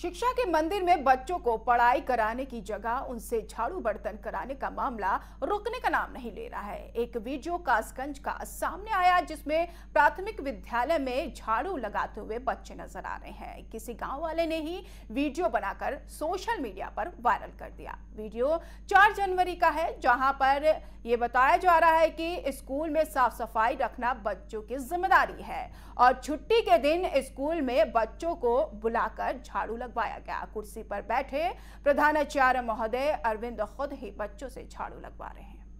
शिक्षा के मंदिर में बच्चों को पढ़ाई कराने की जगह उनसे झाड़ू बर्तन कराने का मामला रुकने का नाम नहीं ले रहा है एक वीडियो कासगंज का सामने आया जिसमें प्राथमिक विद्यालय में झाड़ू लगाते हुए बच्चे नजर आ रहे हैं किसी गांव वाले ने ही वीडियो बनाकर सोशल मीडिया पर वायरल कर दिया वीडियो चार जनवरी का है जहां पर ये बताया जा रहा है कि स्कूल में साफ सफाई रखना बच्चों की जिम्मेदारी है और छुट्टी के दिन स्कूल में बच्चों को बुलाकर झाड़ू लगवाया गया कुर्सी पर बैठे प्रधानाचार्य महोदय अरविंद खुद ही बच्चों से झाड़ू लगवा रहे हैं